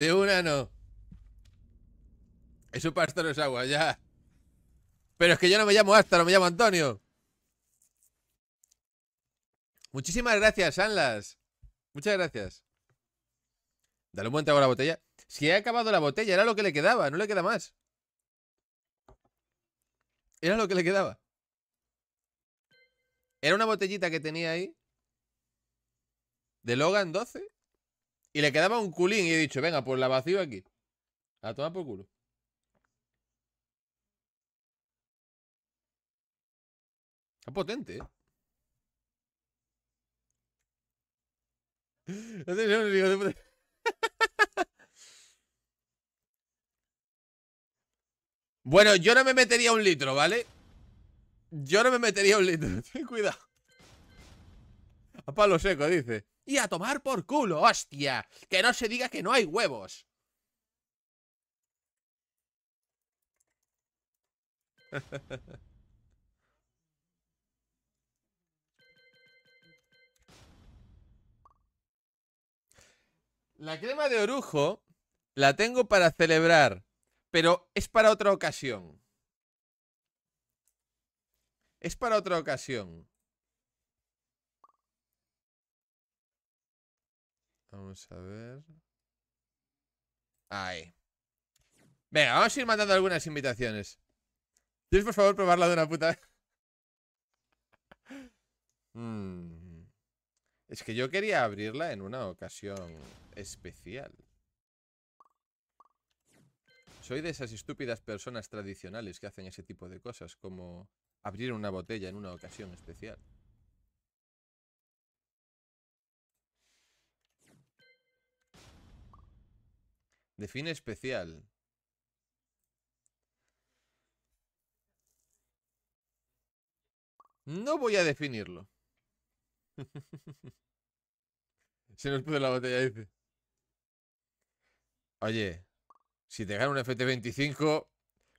De una no. Es un pastor es agua, ya. Pero es que yo no me llamo no me llamo Antonio. Muchísimas gracias, Anlas. Muchas gracias. Dale un buen trago a la botella. Si he acabado la botella, era lo que le quedaba, no le queda más. Era lo que le quedaba. Era una botellita que tenía ahí. De Logan 12. Y le quedaba un culín y he dicho, venga, pues la vacío aquí. A tomar por culo. Está potente, ¿eh? Este bueno, yo no me metería un litro, ¿vale? Yo no me metería un litro. Ten cuidado. A palo seco, dice y a tomar por culo, hostia. Que no se diga que no hay huevos. La crema de orujo la tengo para celebrar, pero es para otra ocasión. Es para otra ocasión. Vamos a ver. Ahí. Venga, vamos a ir mandando algunas invitaciones. ¿Quieres por favor probarla de una puta hmm. Es que yo quería abrirla en una ocasión especial. Soy de esas estúpidas personas tradicionales que hacen ese tipo de cosas, como abrir una botella en una ocasión especial. Define especial. No voy a definirlo. Se nos puso la botella, dice. Oye, si te gano un FT25...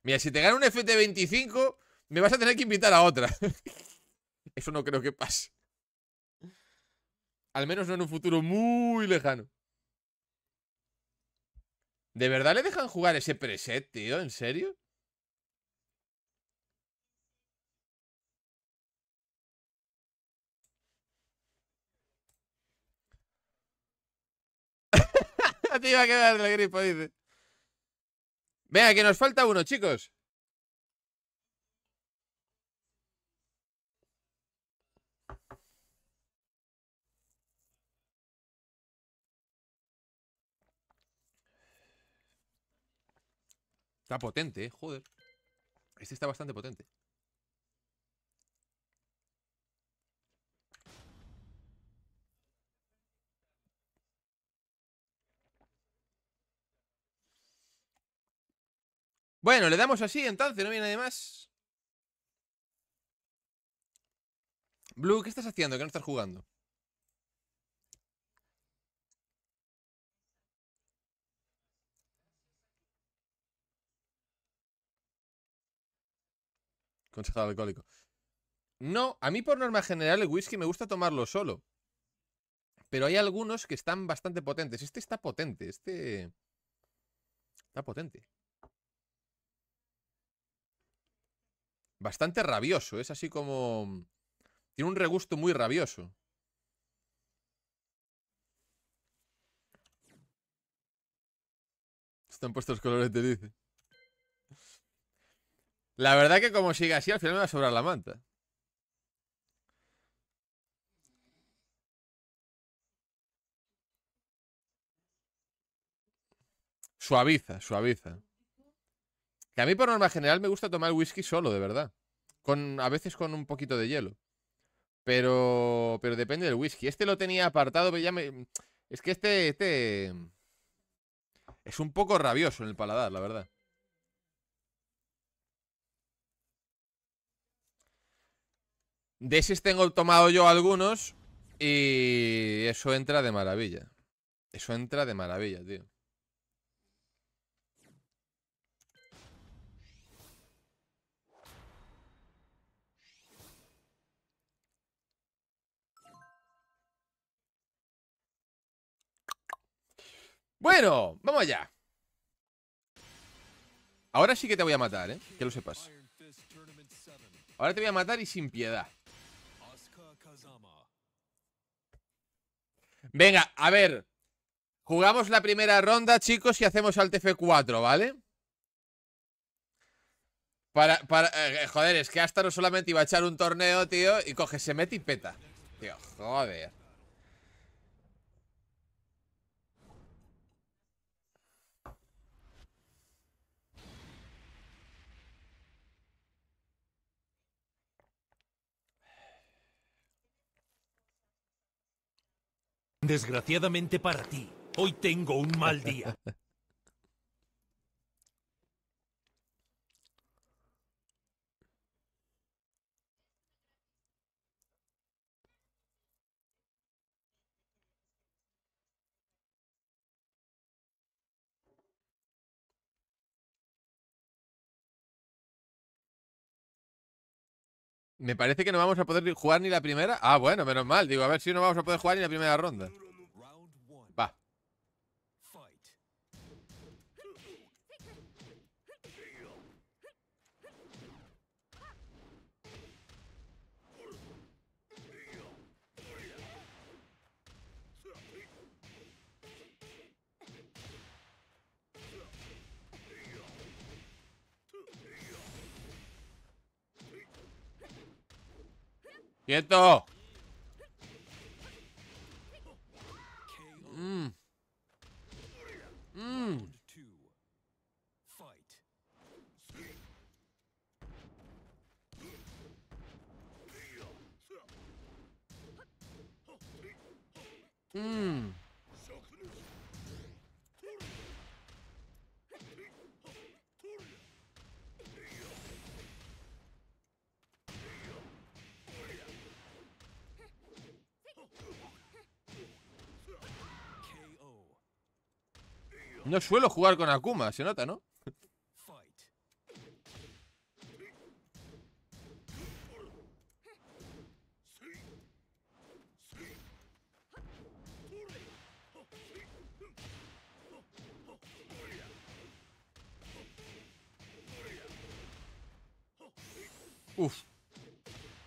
Mira, si te gano un FT25, me vas a tener que invitar a otra. Eso no creo que pase. Al menos no en un futuro muy lejano. ¿De verdad le dejan jugar ese preset, tío? ¿En serio? Te iba a quedar el grifo, dice. Venga, que nos falta uno, chicos. Está potente, ¿eh? joder. Este está bastante potente. Bueno, le damos así entonces, no viene nadie más. Blue, ¿qué estás haciendo? Que no estás jugando. No, a mí por norma general el whisky me gusta tomarlo solo. Pero hay algunos que están bastante potentes. Este está potente, este... Está potente. Bastante rabioso, es así como... Tiene un regusto muy rabioso. Están puestos colores, te dice. La verdad que como siga así, al final me va a sobrar la manta. Suaviza, suaviza. Que a mí por norma general me gusta tomar whisky solo, de verdad. Con, a veces con un poquito de hielo. Pero, pero depende del whisky. Este lo tenía apartado, pero ya me... Es que este, este... Es un poco rabioso en el paladar, la verdad. De esos tengo tomado yo algunos y eso entra de maravilla. Eso entra de maravilla, tío. Bueno, vamos allá. Ahora sí que te voy a matar, ¿eh? Que lo sepas. Ahora te voy a matar y sin piedad. Venga, a ver. Jugamos la primera ronda, chicos, y hacemos al TF4, ¿vale? Para, para eh, joder, es que hasta no solamente iba a echar un torneo, tío, y coge, se mete y peta. Tío, joder. Desgraciadamente para ti, hoy tengo un mal día. Me parece que no vamos a poder jugar ni la primera. Ah, bueno, menos mal. Digo, a ver si no vamos a poder jugar ni la primera ronda. ¡Quieto! Mm. Mm. Mm. No suelo jugar con Akuma, se nota, ¿no? Uf.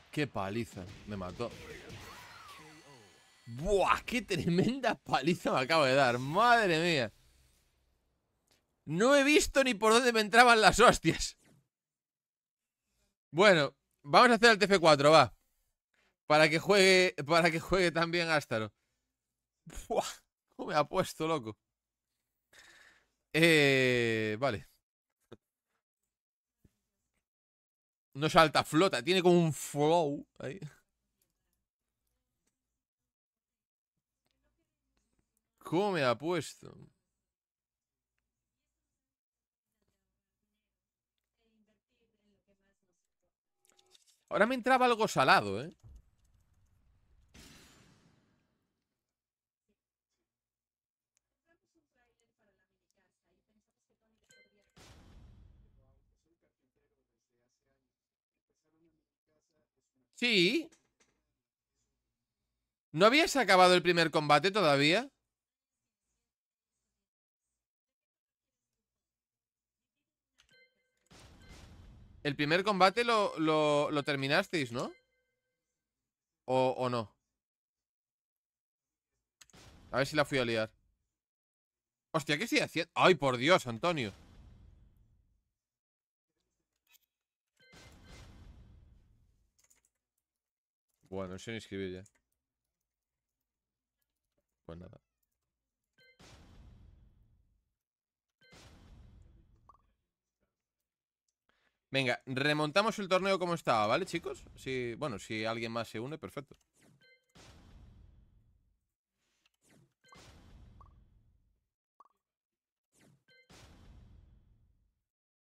Qué paliza. Me mató. Buah, qué tremenda paliza me acabo de dar. Madre mía. No he visto ni por dónde me entraban las hostias. Bueno, vamos a hacer el TF4, va. Para que juegue, para que juegue también Ástaro. ¿Cómo me ha puesto, loco? Eh, vale. No salta, flota. Tiene como un flow ahí. ¿Cómo me ha puesto? Ahora me entraba algo salado, ¿eh? Sí. ¿No habías acabado el primer combate todavía? El primer combate lo, terminasteis, ¿no? O, o, no? A ver si la fui a liar. Hostia, ¿qué sigue haciendo? ¡Ay, por Dios, Antonio! Bueno, no sé ni escribir ya. Pues nada. Venga, remontamos el torneo como estaba, ¿vale, chicos? bueno, si alguien más se une, perfecto.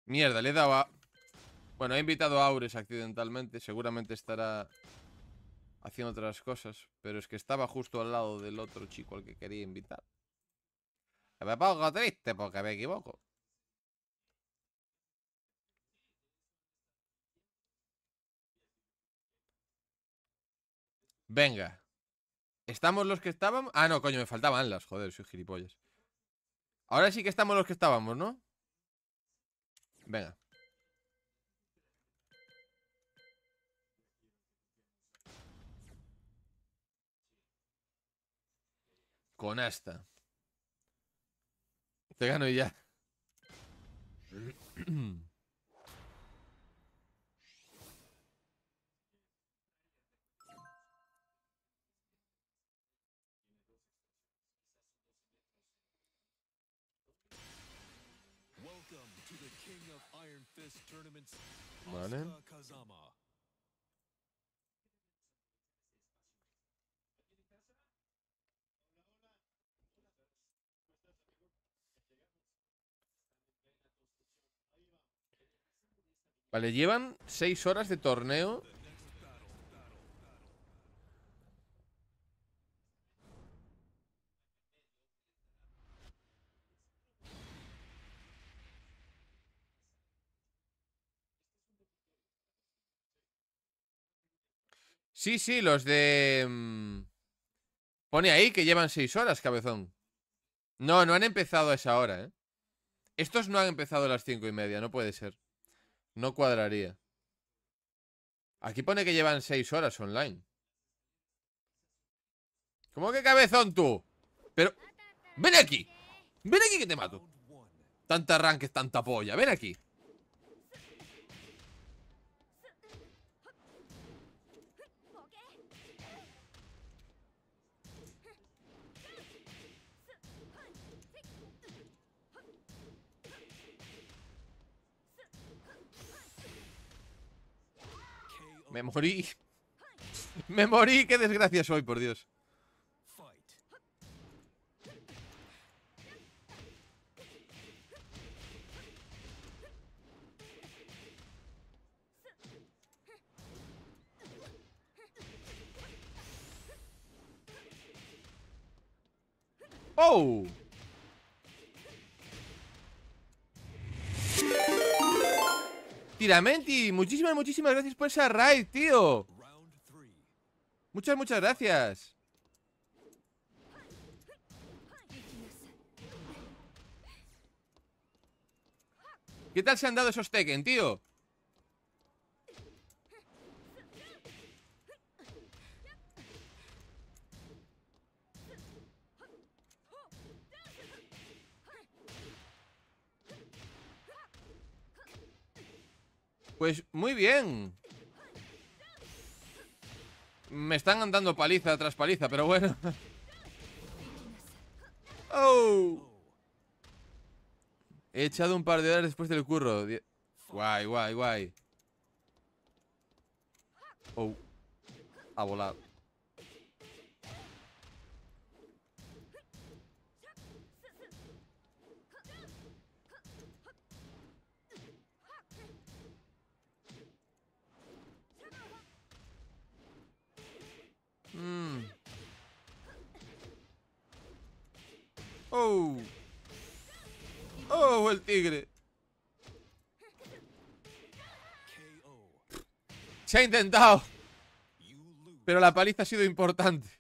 Mierda, le daba. Bueno, he invitado a Aures accidentalmente. Seguramente estará haciendo otras cosas. Pero es que estaba justo al lado del otro chico al que quería invitar. Me pongo triste porque me equivoco. Venga. ¿Estamos los que estábamos? Ah, no, coño, me faltaban las, joder, soy gilipollas. Ahora sí que estamos los que estábamos, ¿no? Venga. Con asta. Te gano y ya. ¿Vale? llevan seis horas de torneo Sí, sí, los de... Mm, pone ahí que llevan seis horas, cabezón. No, no han empezado a esa hora, ¿eh? Estos no han empezado a las cinco y media, no puede ser. No cuadraría. Aquí pone que llevan seis horas online. ¿Cómo que cabezón tú? Pero... Ven aquí. Ven aquí que te mato. Tanta arranque, tanta polla. Ven aquí. Me morí. Me morí, qué desgracia soy, por Dios. ¡Oh! Tiramenti, muchísimas, muchísimas gracias por esa raid, tío Muchas, muchas gracias ¿Qué tal se han dado esos Tekken, tío? Pues muy bien. Me están andando paliza tras paliza, pero bueno. ¡Oh! He echado un par de horas después del curro. Guay, guay, guay. ¡Oh! A volar. Mm. ¡Oh! ¡Oh, el tigre! Se ha intentado. Pero la paliza ha sido importante.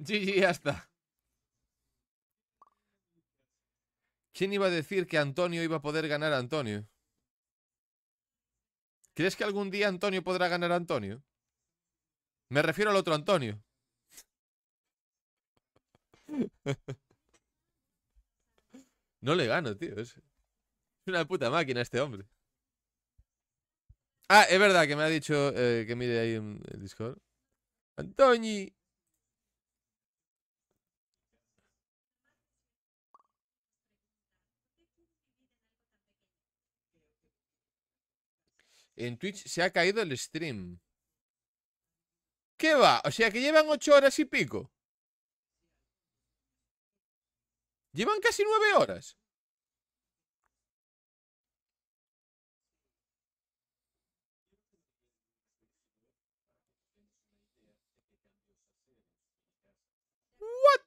GG, ya está. ¿Quién iba a decir que Antonio iba a poder ganar a Antonio? ¿Crees que algún día Antonio podrá ganar a Antonio? Me refiero al otro Antonio. No le gano, tío. Es una puta máquina este hombre. Ah, es verdad que me ha dicho eh, que mire ahí en el Discord. ¡Antoni! En Twitch se ha caído el stream. ¿Qué va? O sea que llevan ocho horas y pico. Llevan casi nueve horas. What?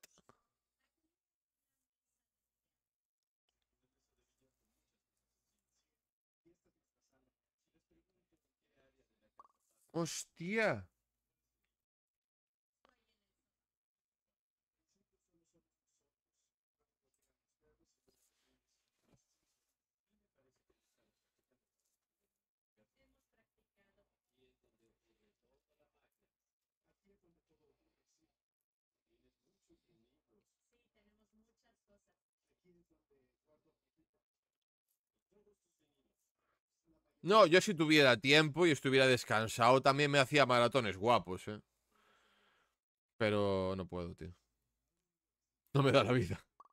Hostia. No, yo si tuviera tiempo y estuviera descansado también me hacía maratones guapos, ¿eh? Pero no puedo, tío. No me da la vida.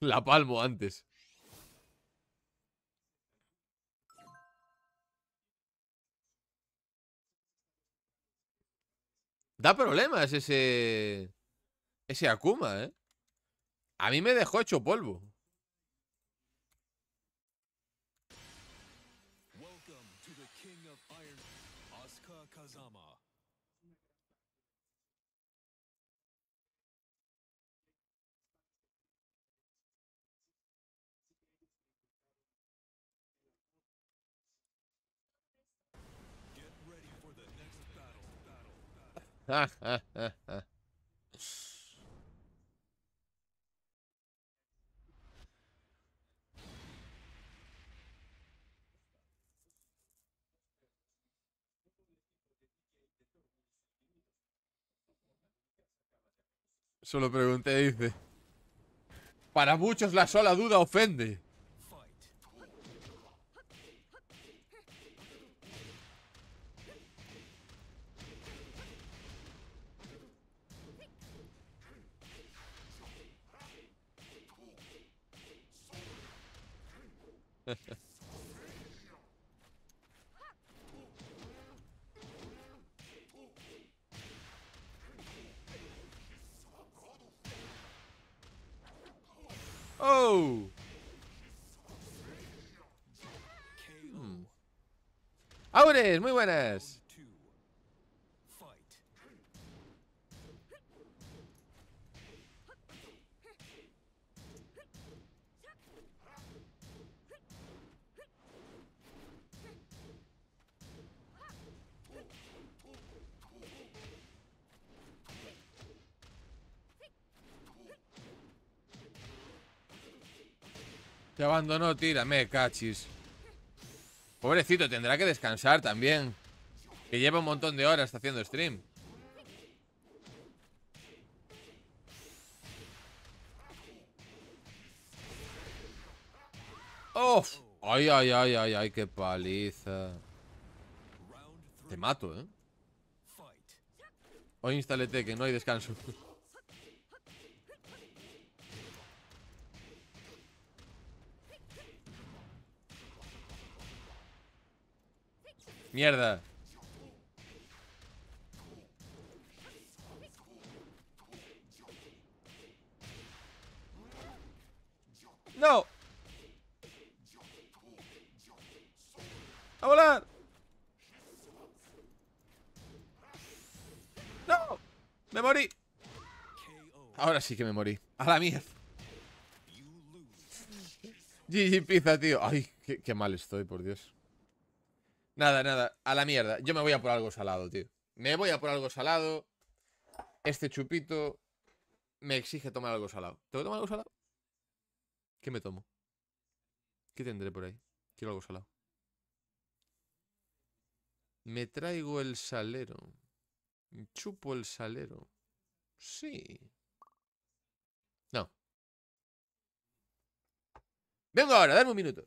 La palmo antes. Da problemas ese... Ese Akuma, ¿eh? A mí me dejó hecho polvo. Solo pregunté, dice. Para muchos la sola duda ofende. oh! Hmm. ¡Auren! ¡Muy buenas! Te abandonó, tírame, cachis. Pobrecito, tendrá que descansar también. Que lleva un montón de horas haciendo stream. ¡Oh! ¡Ay, ay, ay, ay, ay! ¡Qué paliza! Te mato, ¿eh? Hoy instalete, que no hay descanso. Mierda. No. A volar. No. Me morí. Ahora sí que me morí. A la mierda. GG pizza, tío. Ay, qué mal estoy, por Dios. Nada, nada, a la mierda. Yo me voy a por algo salado, tío. Me voy a por algo salado. Este chupito me exige tomar algo salado. ¿Tengo que tomar algo salado? ¿Qué me tomo? ¿Qué tendré por ahí? Quiero algo salado. Me traigo el salero. Chupo el salero. Sí. No. Vengo ahora, dame un minuto.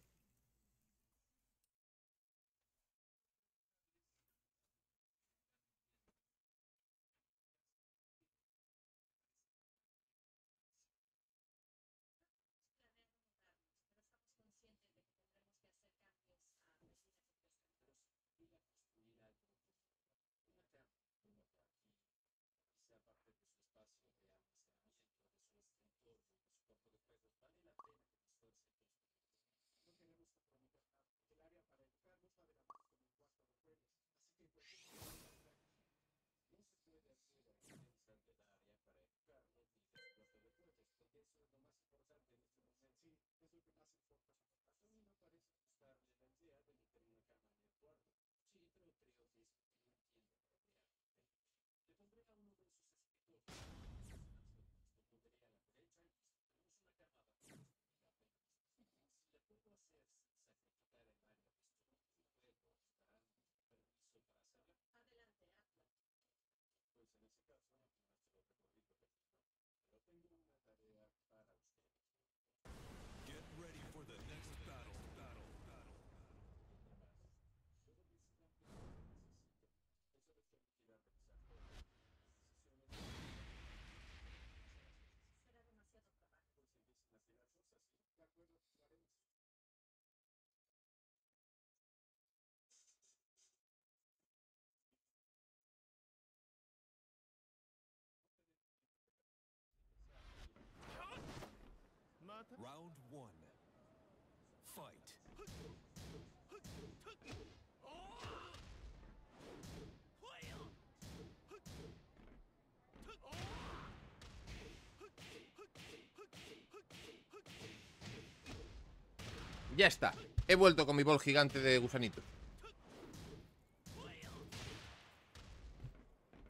Ya está. He vuelto con mi bol gigante de gusanito.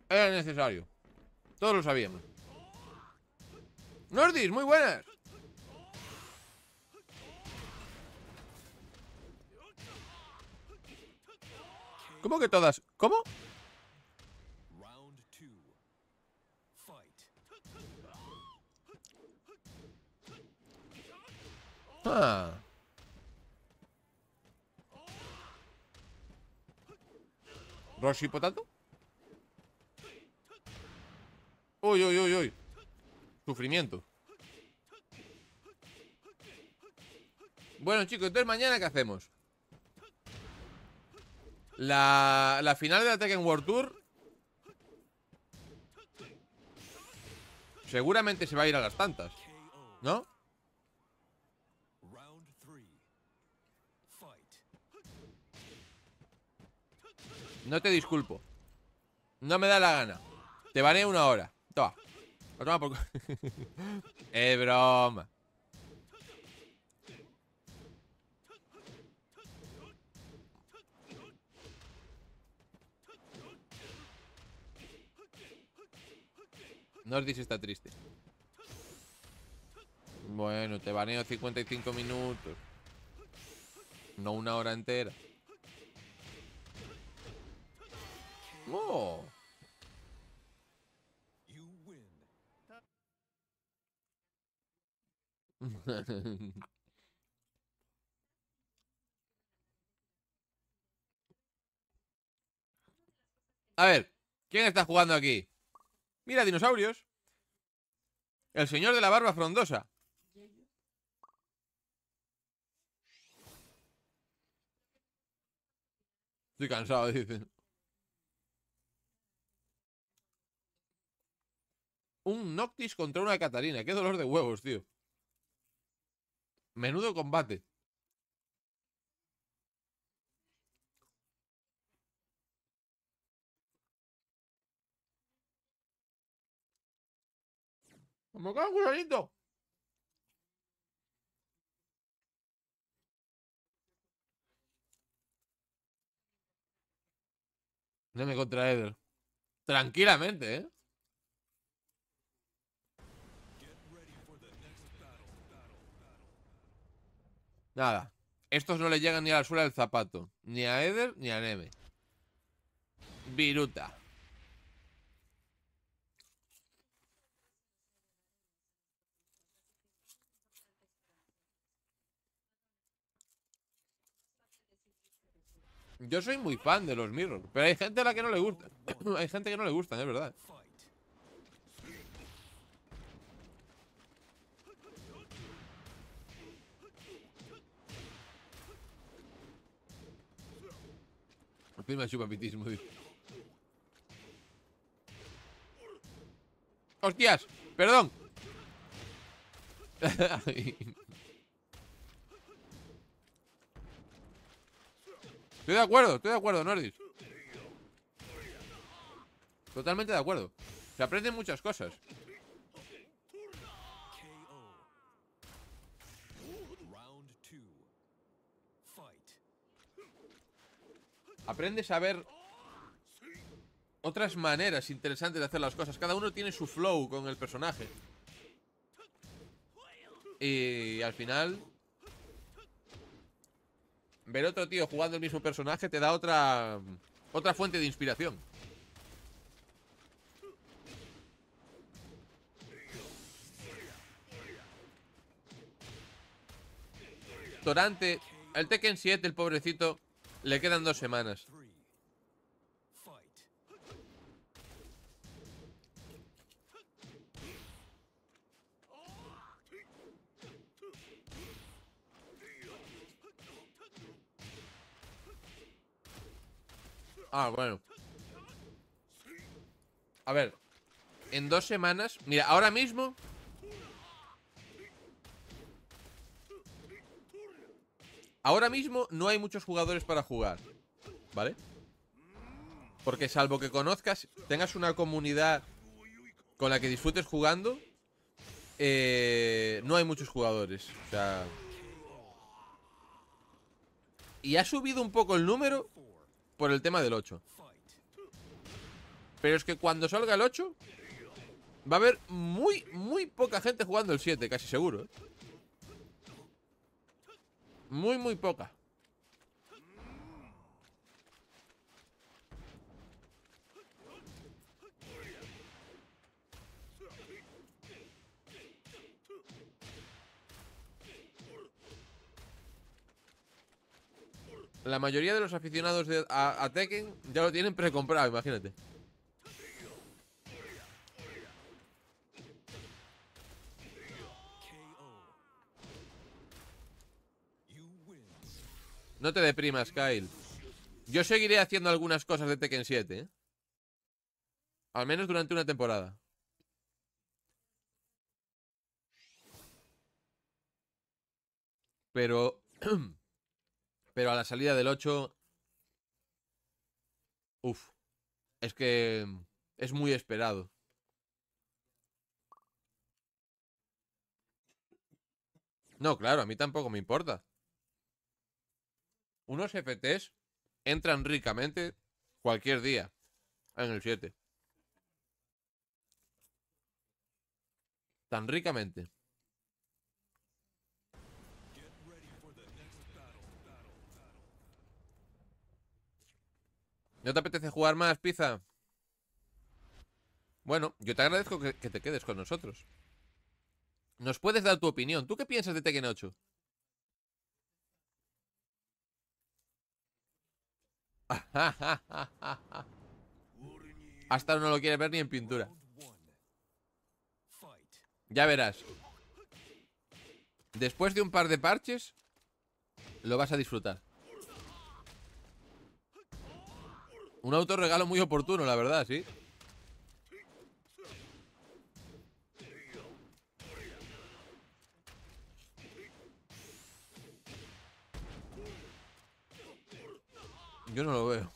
Era necesario. Todos lo sabíamos. Nordis, muy buenas. ¿Cómo que todas? ¿Cómo? Ah. ¿Roshi potato? Uy, uy, uy, uy. Sufrimiento. Bueno, chicos, entonces mañana ¿qué hacemos? La, la final de la Tekken World Tour Seguramente se va a ir a las tantas ¿No? No te disculpo. No me da la gana. Te baneo una hora. Toma. Toma por... es broma. Nordis está triste. Bueno, te baneo 55 minutos. No una hora entera. Oh. A ver, ¿quién está jugando aquí? Mira, dinosaurios. El señor de la barba frondosa. Estoy cansado, dicen. Un Noctis contra una Catarina. Qué dolor de huevos, tío. Menudo combate. ¡Me cago en No me contra Tranquilamente, ¿eh? Nada. Estos no le llegan ni a la suela del zapato. Ni a Eder ni a Neme. Viruta. Yo soy muy fan de los Mirror, pero hay gente a la que no le gusta. hay gente que no le gusta, es verdad. Prima chupapitismo, ¡Hostias! ¡Perdón! estoy de acuerdo, estoy de acuerdo, Nordis. Totalmente de acuerdo. Se aprenden muchas cosas. aprendes a ver otras maneras interesantes de hacer las cosas. Cada uno tiene su flow con el personaje. Y al final... Ver otro tío jugando el mismo personaje te da otra... Otra fuente de inspiración. Torante... El Tekken 7, el pobrecito... Le quedan dos semanas. Ah, bueno. A ver. En dos semanas. Mira, ahora mismo Ahora mismo no hay muchos jugadores para jugar, ¿vale? Porque salvo que conozcas, tengas una comunidad con la que disfrutes jugando, eh, no hay muchos jugadores. Y ha subido un poco el número por el tema del 8. Pero es que cuando salga el 8, va a haber muy, muy poca gente jugando el 7, casi seguro. ¿eh? Muy, muy poca. La mayoría de los aficionados de, a, a Tekken ya lo tienen precomprado, imagínate. No te deprimas, Kyle. Yo seguiré haciendo algunas cosas de Tekken 7. ¿eh? Al menos durante una temporada. Pero... Pero a la salida del 8... Uf. Es que... Es muy esperado. No, claro, a mí tampoco me importa unos FTs entran ricamente cualquier día en el 7. Tan ricamente. ¿No te apetece jugar más, pizza? Bueno, yo te agradezco que, te quedes con nosotros. Nos puedes dar tu opinión. ¿Tú qué piensas de Tekken 8? Hasta no lo quiere ver ni en pintura. Ya verás. Después de un par de parches, lo vas a disfrutar. Un autorregalo muy oportuno, la verdad, ¿sí? sí Yo no lo veo.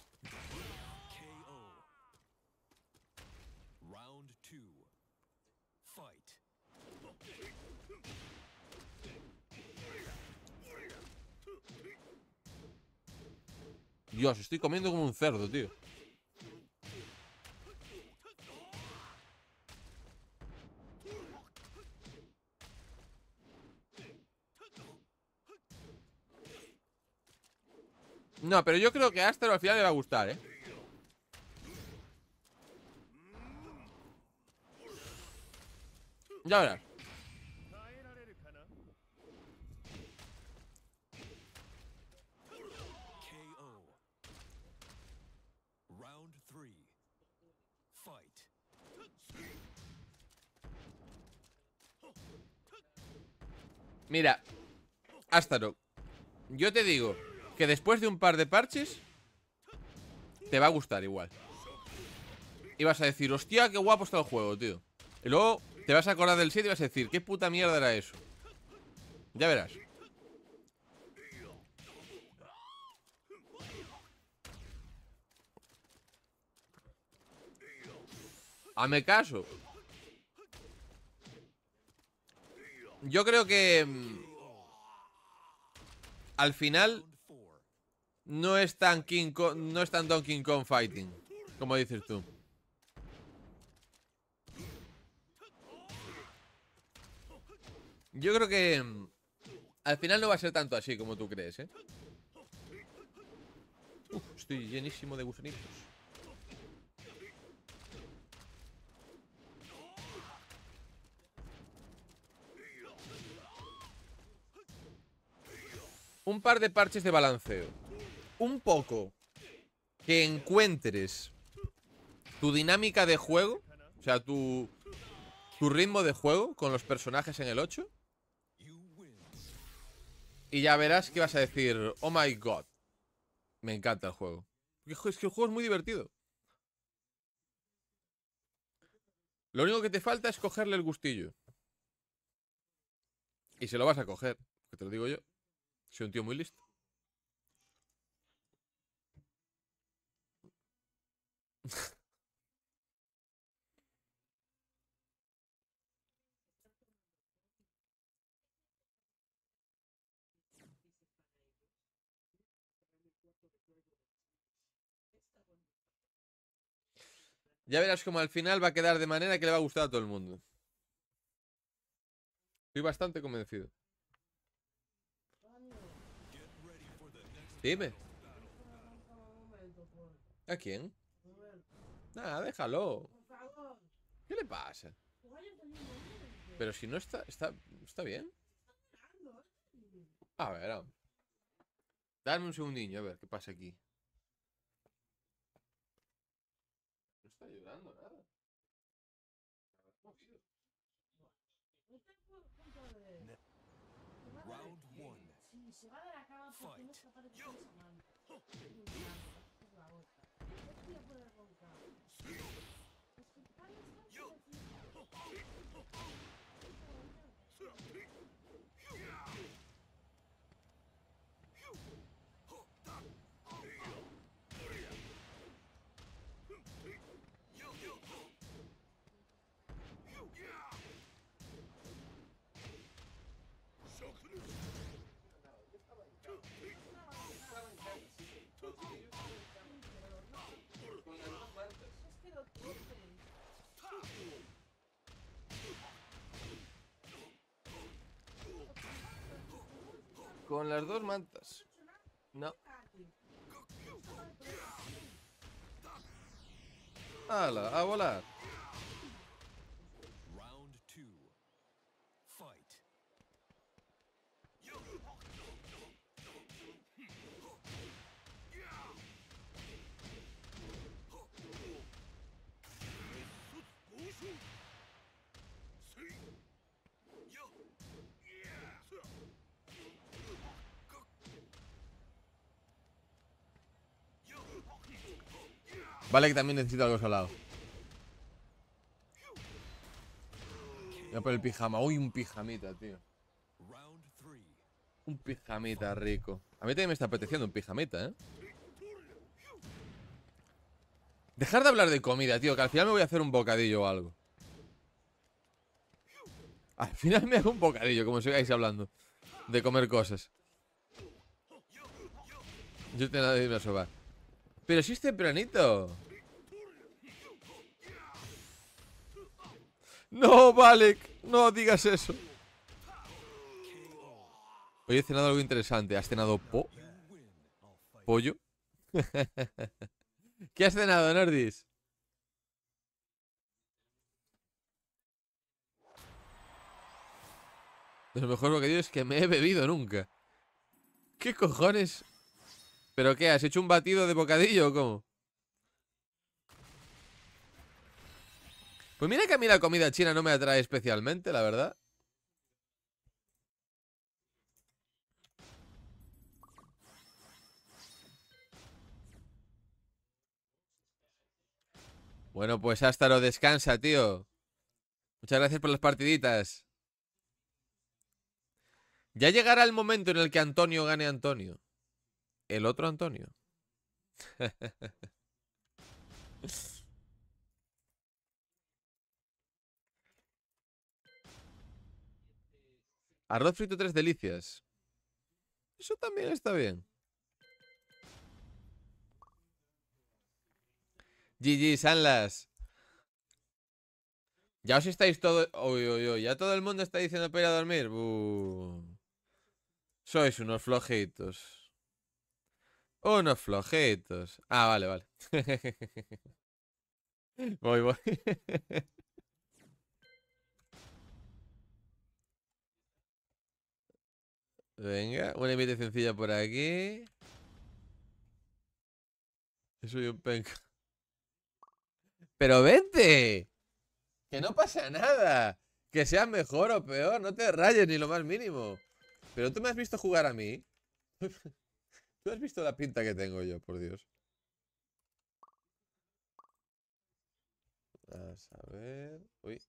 Dios, estoy comiendo como un cerdo, tío. No, pero yo creo que a al final le va a gustar, ¿eh? Ya verás. Mira, Astaro, yo te digo que después de un par de parches te va a gustar igual. Y vas a decir, hostia, qué guapo está el juego, tío. Y luego te vas a acordar del sitio y vas a decir, qué puta mierda era eso. Ya verás. Hame caso. Yo creo que... Mm, al final... No es tan King Kong, no es tan Donkey Kong Fighting, como dices tú. Yo creo que mm, al final no va a ser tanto así como tú crees, ¿eh? Uf, estoy llenísimo de gusanitos. Un par de parches de balanceo un poco que encuentres tu dinámica de juego, o sea, tu, tu ritmo de juego con los personajes en el 8, y ya verás que vas a decir, oh my god, me encanta el juego. es que el juego es muy divertido. Lo único que te falta es cogerle el gustillo. Y se lo vas a coger, que te lo digo yo. Soy un tío muy listo. Ya verás cómo al final va a quedar de manera que le va a gustar a todo el mundo. Estoy bastante convencido. Dime. ¿A quién? Nada, déjalo. ¿Qué le pasa? Pero si no está... ¿Está, está bien? A ver, a Dame un segundinho, a ver qué pasa aquí. Con las dos mantas. No. ¡Hala! ¡A volar! Vale que también necesito algo salado. Voy por el pijama. Uy, un pijamita, tío. Un pijamita rico. A mí también me está apeteciendo un pijamita, ¿eh? Dejar de hablar de comida, tío, que al final me voy a hacer un bocadillo o algo. Al final me hago un bocadillo, como sigáis hablando. De comer cosas. Yo tengo nada de a pero si es tempranito. No, Valek, no digas eso. Hoy he cenado algo interesante. ¿Has cenado po? ¿Pollo? ¿Qué has cenado, Nordis? Lo mejor que es que me he bebido nunca. ¿Qué cojones? ¿Pero qué? ¿Has hecho un batido de bocadillo o cómo? Pues mira que a mí la comida china no me atrae especialmente, la verdad. Bueno, pues hasta lo descansa, tío. Muchas gracias por las partiditas. Ya llegará el momento en el que Antonio gane a Antonio. El otro Antonio. Arroz frito tres delicias. Eso también está bien. GG, Sanlas. Ya os estáis todo... Uy, uy, uy. Ya todo el mundo está diciendo para ir a dormir. Sois unos flojitos. Unos flojitos. Ah, vale, vale. voy, voy. Venga, una emite sencilla por aquí. Soy un penca. ¡Pero vente! ¡Que no pasa nada! Que sea mejor o peor, no te rayes ni lo más mínimo. Pero tú me has visto jugar a mí. Tú has visto la pinta que tengo yo, por Dios. A saber... Uy.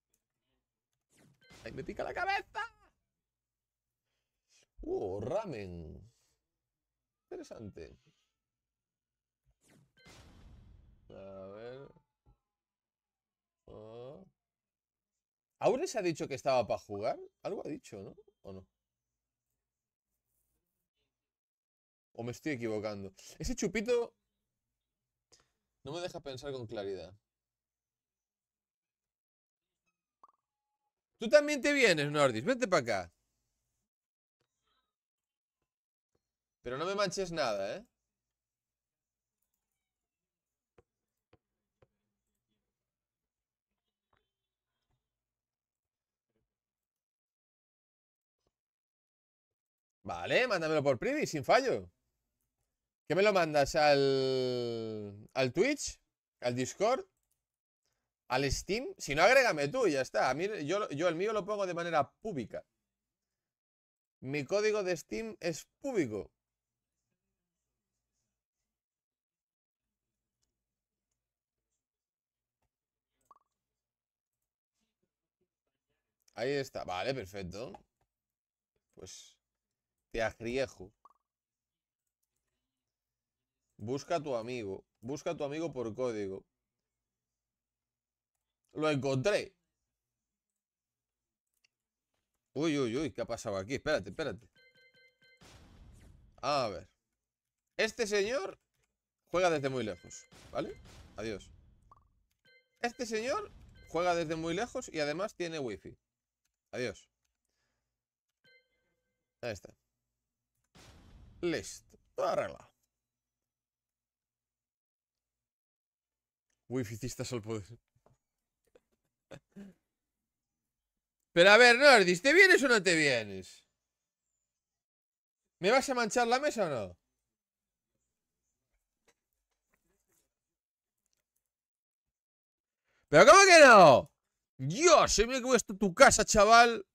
¡Ay, me pica la cabeza! ¡Uh, ramen! Interesante. A ver... Oh. les ha dicho que estaba para jugar? Algo ha dicho, ¿no? ¿O no? ¿O me estoy equivocando? Ese chupito no me deja pensar con claridad. Tú también te vienes, Nordis. Vete para acá. Pero no me manches nada, ¿eh? Vale, mándamelo por privy sin fallo. ¿Qué me lo mandas? ¿Al, Twitch? ¿Al Discord? ¿Al Steam? Si no, agrégame tú, ya está. A mí, yo, yo el mío lo pongo de manera pública. Mi código de Steam es público. Ahí está. Vale, perfecto. Pues te agriejo. Busca a tu amigo. Busca a tu amigo por código. Lo encontré. Uy, uy, uy, ¿qué ha pasado aquí? Espérate, espérate. A ver. Este señor juega desde muy lejos, ¿vale? Adiós. Este señor juega desde muy lejos y además tiene wifi. Adiós. Ahí está. Listo. Todo arreglado. Wificistas al poder. Pero a ver, Nordis, ¿te vienes o no te vienes? ¿Me vas a manchar la mesa o no? ¿Pero cómo que no? Dios, se me voy tu casa, chaval.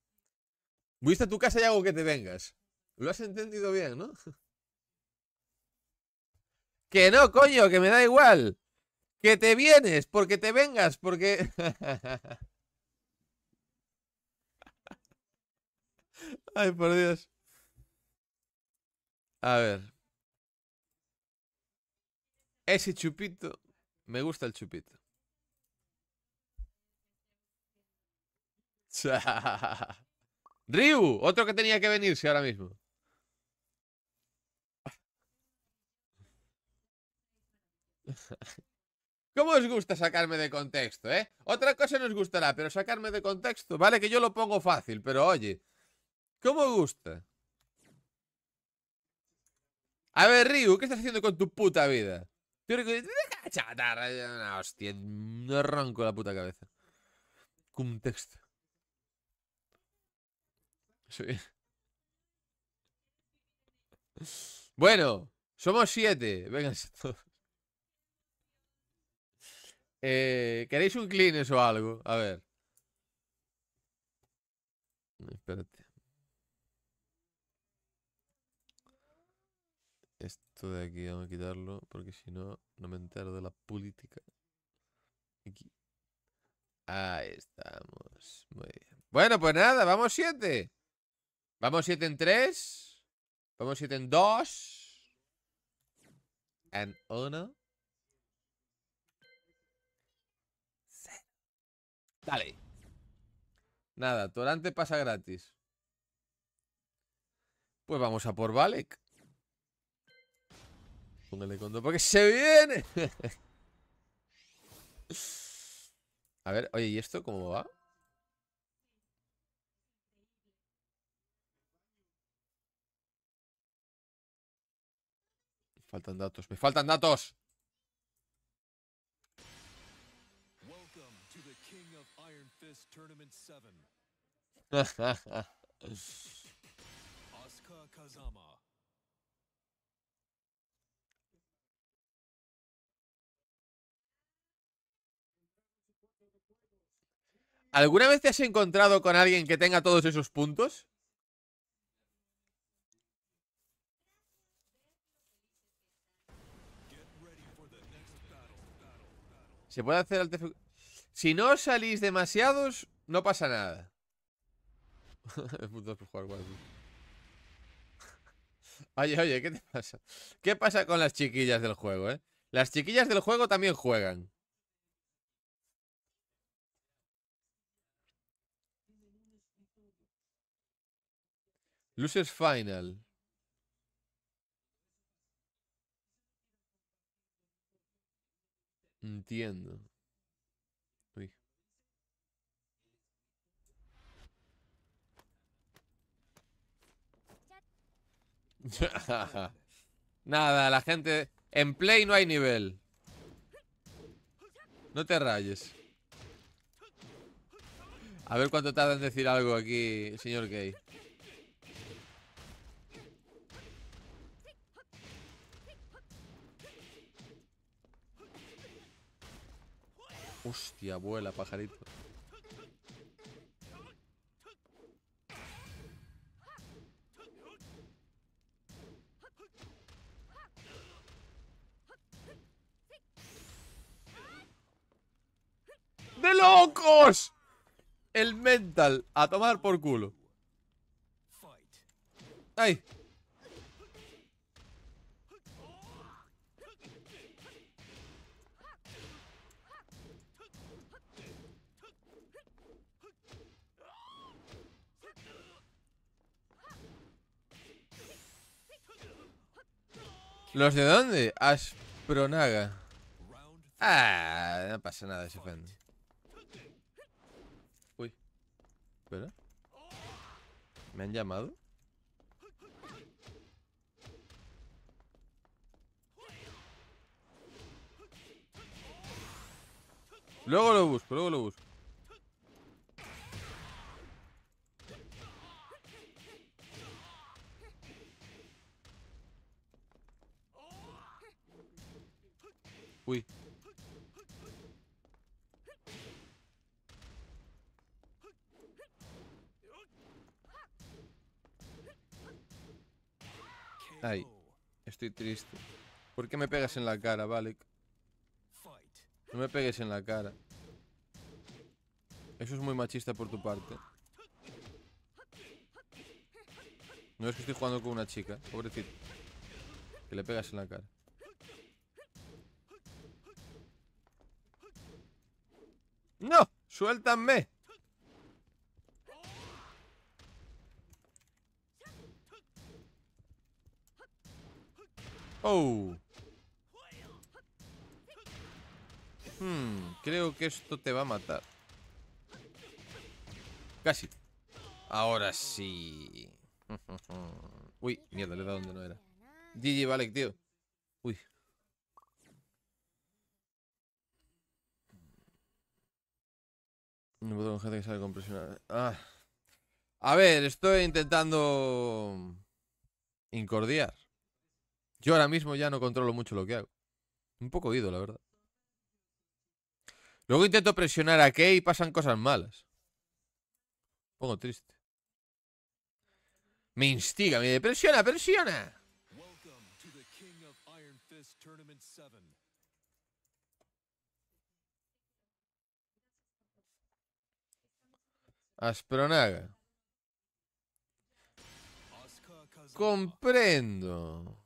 Voy a tu casa y hago que te vengas. Lo has entendido bien, ¿no? Que no, coño, que me da igual que te vienes, porque te vengas, porque... Ay, por Dios. A ver. Ese chupito. Me gusta el chupito. Ryu, otro que tenía que venirse ahora mismo. ¿Cómo os gusta sacarme de contexto, eh? Otra cosa nos gustará, pero sacarme de contexto. Vale, que yo lo pongo fácil, pero oye. ¿Cómo gusta? A ver, Ryu, ¿qué estás haciendo con tu puta vida? no, hostia, no arranco la puta cabeza. Contexto. Sí. Bueno, somos siete. Venga. todos. Eh, ¿Queréis un clean o algo? A ver. Espérate. Esto de aquí vamos a quitarlo porque si no, no me entero de la política. Aquí. Ahí estamos. Muy bien. Bueno, pues nada, vamos 7. Vamos 7 en 3. Vamos 7 en 2. En 1. Dale. Nada, Torante pasa gratis. Pues vamos a por Valek. Póngale dos porque se viene. a ver, oye, ¿y esto cómo va? Me Faltan datos, me faltan datos. ¿Alguna vez te has encontrado con alguien que tenga todos esos puntos? ¿Se puede hacer el... Si no salís demasiados, no pasa nada. Oye, oye, ¿qué te pasa? ¿Qué pasa con las chiquillas del juego, eh? Las chiquillas del juego también juegan. Losers Final. Entiendo. Nada, la gente... En play no hay nivel. No te rayes. A ver cuánto tarda en decir algo aquí, señor Gay. Hostia, abuela, pajarito. locos! El mental. A tomar por culo. ¡Ay! ¿Los de dónde? Aspronaga. Ah, no pasa nada, se ofende. Espera ¿Me han llamado? Luego lo busco, luego lo busco. Uy. Ay, estoy triste. ¿Por qué me pegas en la cara, Valik? No me pegues en la cara. Eso es muy machista por tu parte. No es que estoy jugando con una chica, pobrecito. Que le pegas en la cara. ¡No! ¡Suéltame! ¡Oh! Hmm, creo que esto te va a matar. Casi. Ahora sí. Uy, mierda, le he dado donde no era. GG, vale, tío. Uy. No puedo que Ah. A ver, estoy intentando... Incordiar. Yo ahora mismo ya no controlo mucho lo que hago. Un poco oído, la verdad. Luego intento presionar a Key y pasan cosas malas. pongo triste. Me instiga, me dice, presiona, presiona. Aspronaga. Comprendo.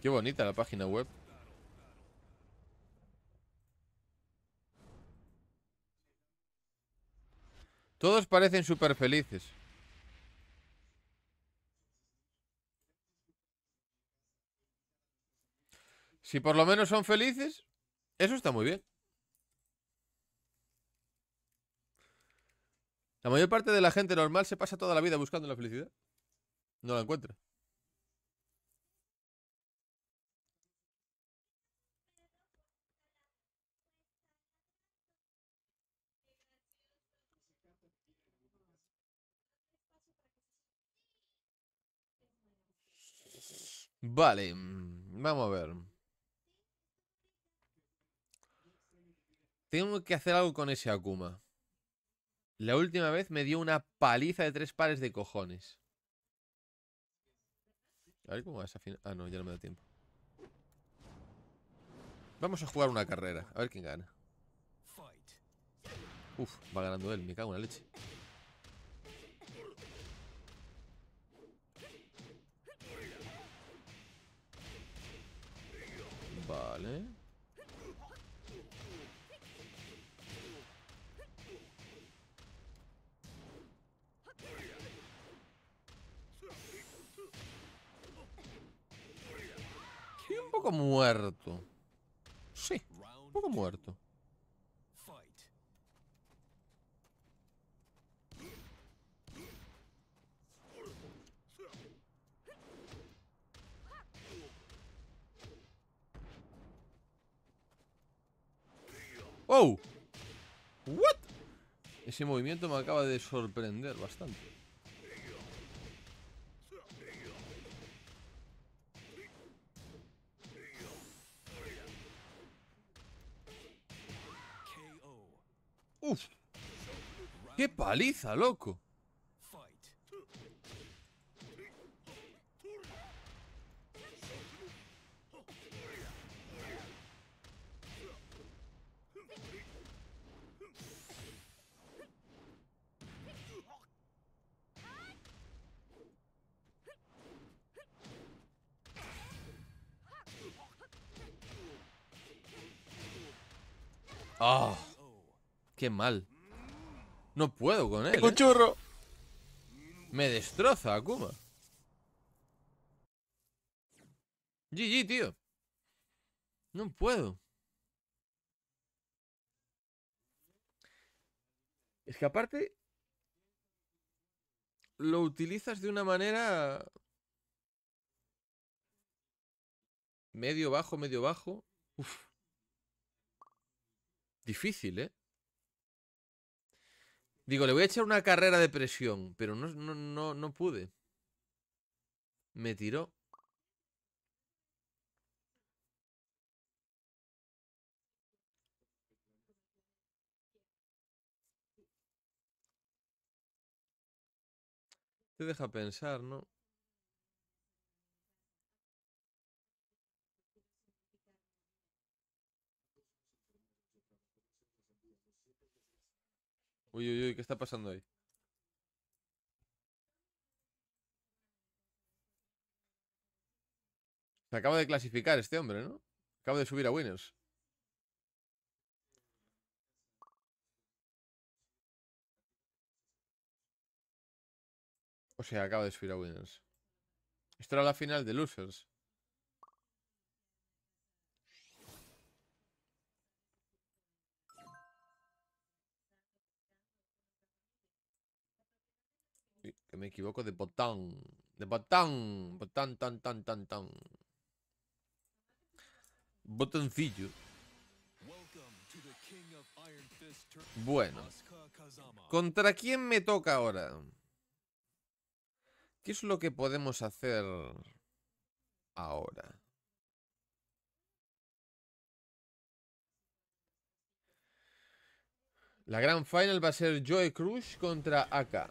Qué bonita la página web. Todos parecen súper felices. Si por lo menos son felices, eso está muy bien. La mayor parte de la gente normal se pasa toda la vida buscando la felicidad. No la encuentra. Vale, mm, vamos a ver. Tengo que hacer algo con ese Akuma. La última vez me dio una paliza de tres pares de cojones. A ver cómo va esa final. Ah, no, ya no me da tiempo. Vamos a jugar una carrera. A ver quién gana. Uf, va ganando él. Me cago en la leche. Vale. un poco muerto. Sí, un poco muerto. ¡Oh! ¿What? Ese movimiento me acaba de sorprender bastante. ¡Uf! ¡Qué paliza, loco! Qué mal. No puedo con él. ¿eh? ¡Un Me destroza, Akuma. GG, tío. No puedo. Es que aparte lo utilizas de una manera medio bajo, medio bajo. Uf. Difícil, ¿eh? Digo, le voy a echar una carrera de presión, pero no, no, no, pude. Me tiró. Te deja pensar, ¿no? Uy, uy, uy, ¿qué está pasando ahí? Se acaba de clasificar este hombre, ¿no? Acaba de subir a Winners. O sea, acaba de subir a Winners. Esto era la final de Losers. me equivoco de botón De botón Botán, tan, tan, tan, tan. Botoncillo. Bueno. ¿Contra quién me toca ahora? ¿Qué es lo que podemos hacer ahora? La gran final va a ser Joy Crush contra AK.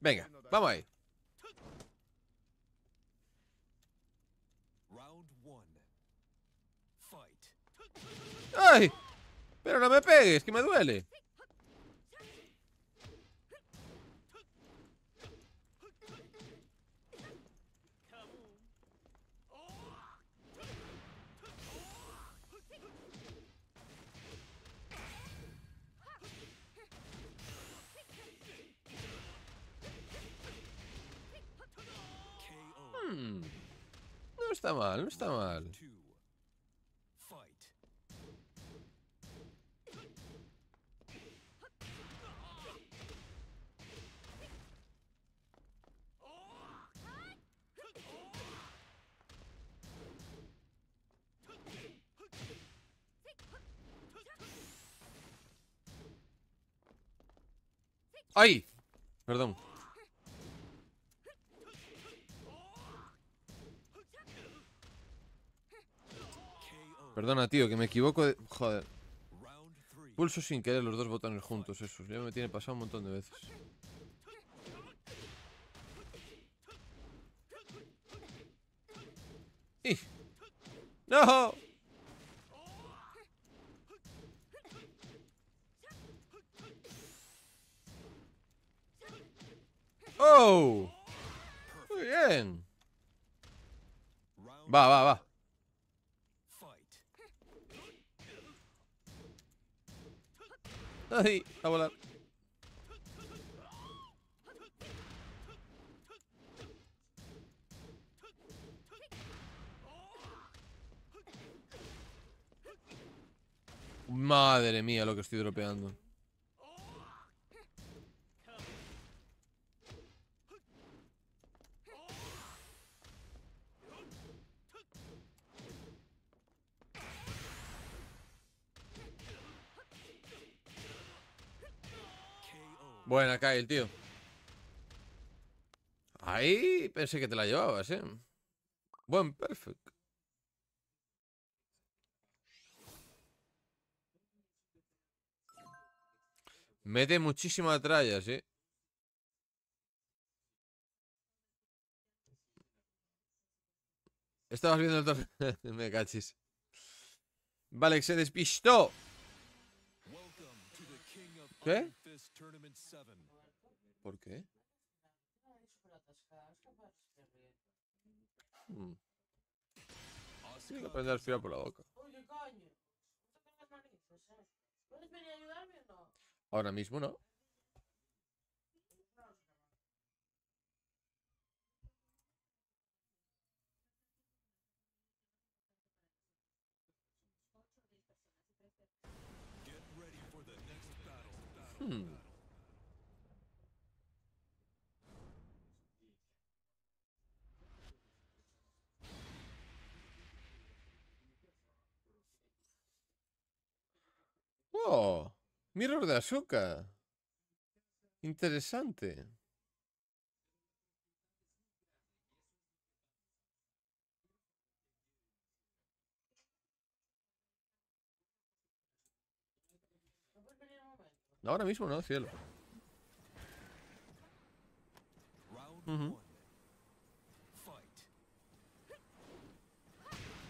Venga, vamos ahí. ¡Ay! Pero no me pegues, que me duele. Hum. Não está mal, não está mal. Ai! Perdão. Perdona, tío, que me equivoco de... Joder. Pulso sin querer los dos botones juntos, esos. Ya me tiene pasado un montón de veces. ¡Y! ¡No! Bueno Buena, cae el tío. Ahí pensé que te la llevabas, eh. Buen perfecto. Mete muchísima tralla, sí. ¿eh? Estabas viendo el torneo. Me cachis. Vale, se despistó. ¿Qué? ¿Por qué? Hmm. Tiene que aprender a por la boca. Oye, coño. ¿Puedes venir a ayudarme Ahora mismo no. Hmm. Mirror de azúcar, Interesante. Ahora mismo no, cielo.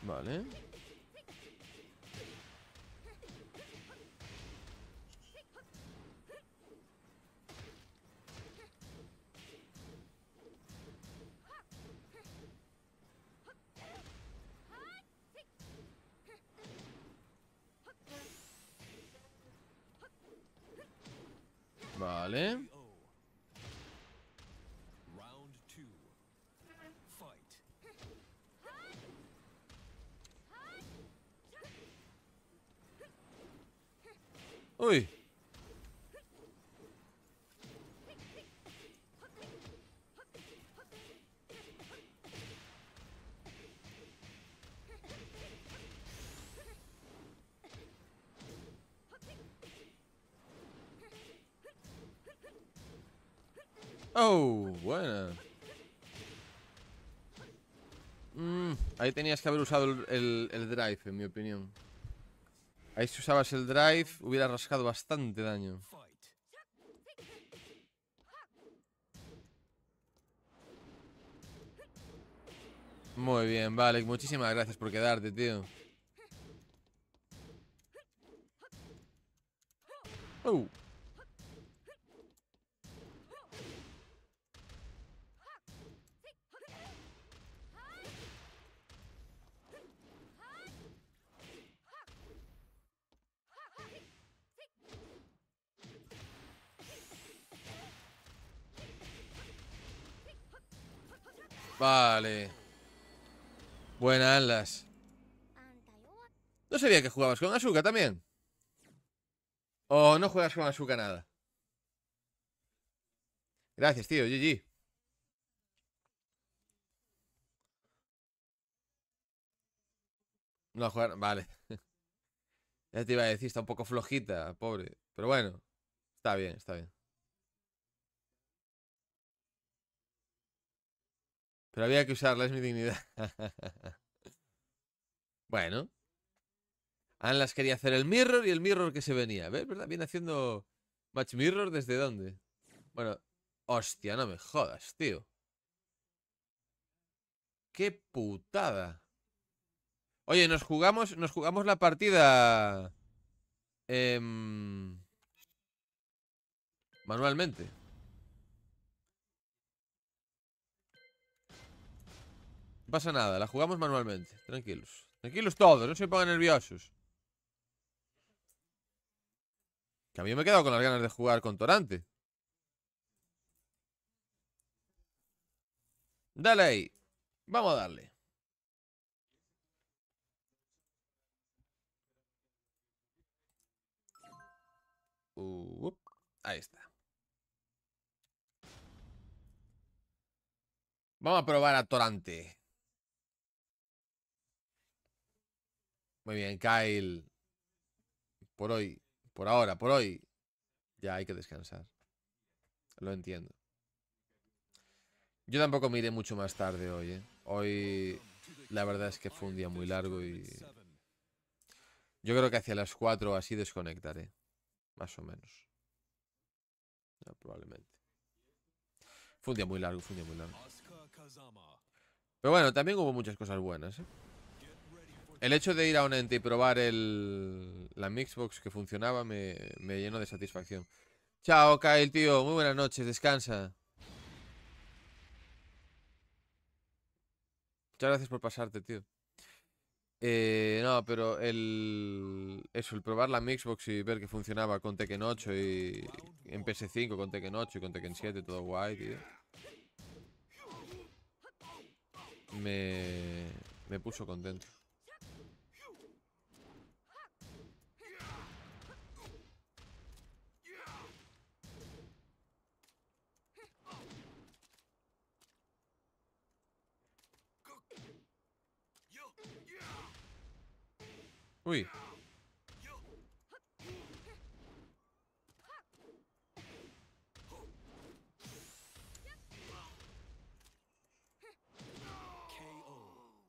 Vale. Vale. Uy. Oh, buena. Mm, ahí tenías que haber usado el, el, el, drive, en mi opinión. Ahí si usabas el drive, hubiera rascado bastante daño. Muy bien, vale. Muchísimas gracias por quedarte, tío. Oh. Buenas alas No sabía que jugabas con Azúcar también. O no juegas con Azúcar nada. Gracias, tío. GG. No jugar, vale. ya te iba a decir, está un poco flojita, pobre. Pero bueno, está bien, está bien. Pero había que usarla, es mi dignidad. bueno. las quería hacer el mirror y el mirror que se venía. ¿Ves? ¿Verdad? Viene haciendo match mirror desde dónde. Bueno, hostia, no me jodas, tío. ¡Qué putada! Oye, nos jugamos, nos jugamos la partida... Em, manualmente. No pasa nada, la jugamos manualmente. Tranquilos. Tranquilos todos, no se pongan nerviosos. Que a mí me he quedado con las ganas de jugar con Torante. Dale ahí. Vamos a darle. Uh, ahí está. Vamos a probar a Torante. Muy bien, Kyle. Por hoy, por ahora, por hoy, ya hay que descansar. Lo entiendo. Yo tampoco me iré mucho más tarde hoy. ¿eh? Hoy la verdad es que fue un día muy largo y... Yo creo que hacia las 4 así desconectaré. Más o menos. probablemente. Fue un día muy largo, fue un día muy largo. Pero bueno, también hubo muchas cosas buenas. ¿eh? El hecho de ir a un ente y probar el, la Mixbox que funcionaba me, me llenó de satisfacción. Chao, Kyle, tío. Muy buenas noches. Descansa. Muchas gracias por pasarte, tío. Eh, no, pero el... Eso, el probar la Mixbox y ver que funcionaba con Tekken 8 y... En PS5 con Tekken 8 y con Tekken 7, todo guay, tío. Me... Me puso contento. Uy.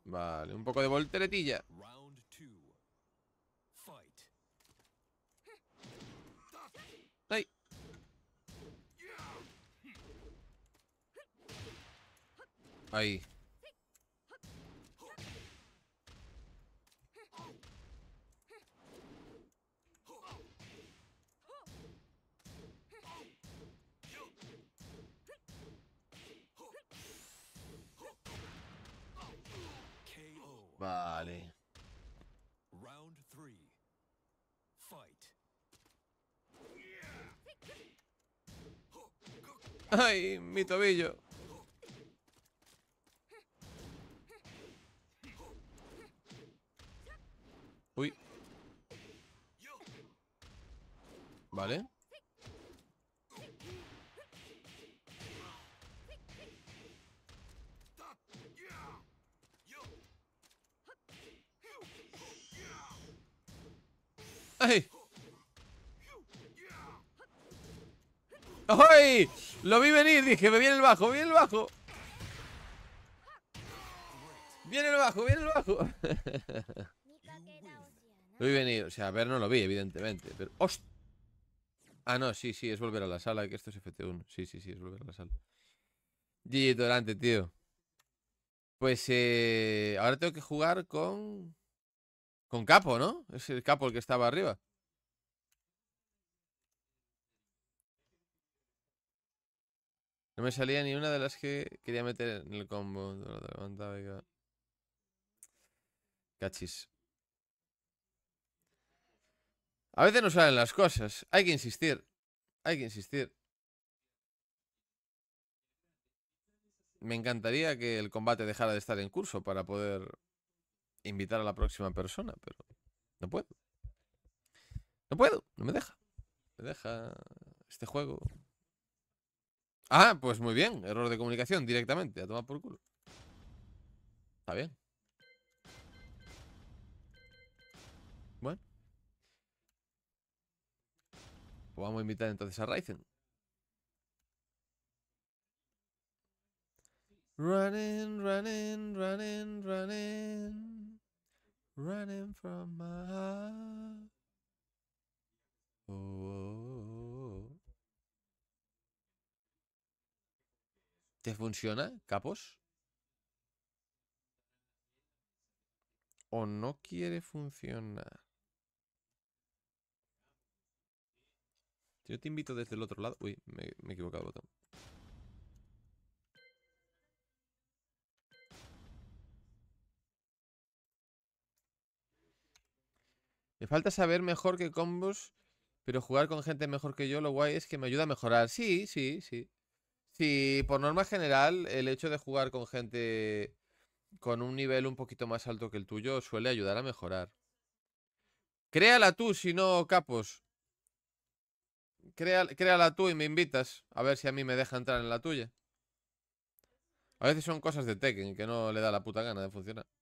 Vale, un poco de volteretilla. ¡Ay! Ahí. ¡Ay, mi tobillo! Uy. Vale. ¡Ay! ¡Ay! Lo vi venir, dije, me viene el bajo, viene el bajo. Viene el bajo, viene el bajo. lo vi venir, o sea, a ver, no lo vi, evidentemente. Pero. Ah, no, sí, sí, es volver a la sala, que esto es FT1. Sí, sí, sí, es volver a la sala. GG durante, tío. Pues eh, ahora tengo que jugar con. Con Capo, ¿no? Es el Capo el que estaba arriba. No me salía ni una de las que quería meter en el combo. Cachis. A veces no salen las cosas. Hay que insistir. Hay que insistir. Me encantaría que el combate dejara de estar en curso para poder invitar a la próxima persona, pero no puedo. No puedo, no me deja. Me deja este juego. Ah, pues muy bien. Error de comunicación directamente. A tomar por culo. Está bien. Bueno. Pues vamos a invitar entonces a Ryzen. Running, running, running, running. Running from my oh, oh, oh. ¿Te funciona, capos? ¿O no quiere funcionar? Yo te invito desde el otro lado. Uy, me, he equivocado el botón. Me falta saber mejor que combos, pero jugar con gente mejor que yo, lo guay es que me ayuda a mejorar. Sí, sí, sí. Sí, por norma general, el hecho de jugar con gente con un nivel un poquito más alto que el tuyo suele ayudar a mejorar. Créala tú, si no, capos. Créala, créala tú y me invitas a ver si a mí me deja entrar en la tuya. A veces son cosas de Tekken que no le da la puta gana de funcionar.